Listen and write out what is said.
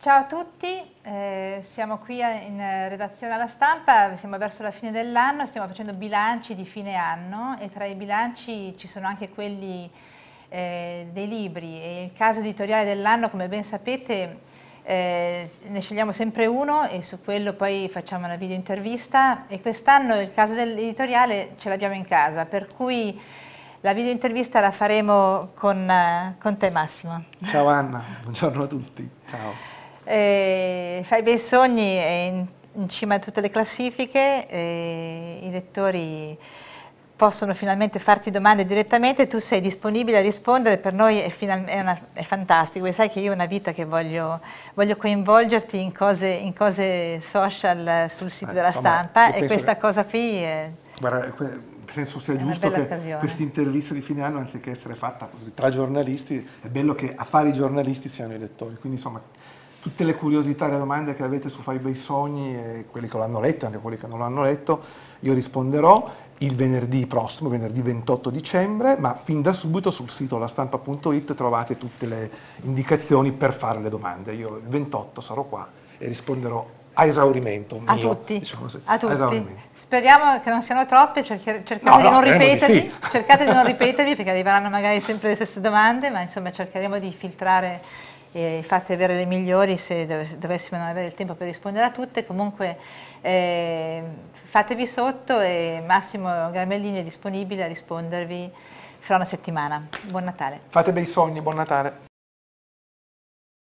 Ciao a tutti, eh, siamo qui in eh, redazione alla stampa, siamo verso la fine dell'anno, stiamo facendo bilanci di fine anno e tra i bilanci ci sono anche quelli eh, dei libri e il caso editoriale dell'anno come ben sapete eh, ne scegliamo sempre uno e su quello poi facciamo una video intervista e quest'anno il caso dell'editoriale ce l'abbiamo in casa per cui la video intervista la faremo con, eh, con te Massimo. Ciao Anna, buongiorno a tutti. Ciao. Eh, Fai bei sogni è in, in, cima a tutte le classifiche, eh, i lettori possono finalmente farti domande direttamente, tu sei disponibile a rispondere, per noi è, è, una, è fantastico, e sai che io ho una vita che voglio, voglio coinvolgerti in cose, in cose, social sul sito eh, della insomma, stampa e questa che... cosa qui... È, Guarda, penso sia giusto che questa intervista di fine anno, anziché essere fatta tra giornalisti, è bello che a fare i giornalisti siano i lettori, quindi insomma tutte le curiosità e le domande che avete su Fai Bei Sogni, e quelli che l'hanno letto anche quelli che non l'hanno letto, io risponderò il venerdì prossimo, venerdì 28 dicembre, ma fin da subito sul sito lastampa.it trovate tutte le indicazioni per fare le domande. Io il 28 sarò qua e risponderò a esaurimento. A mio, tutti. Diciamo così, a tutti. Speriamo che non siano troppe, cercate, no, di, no, non di, sì. cercate di non ripetervi perché arriveranno magari sempre le stesse domande, ma insomma cercheremo di filtrare eh, fatte avere le migliori se dovessimo non avere il tempo per rispondere a tutte, comunque eh, fatevi sotto e Massimo Gamellini è disponibile a rispondervi fra una settimana. Buon Natale. Fate bei sogni, buon Natale.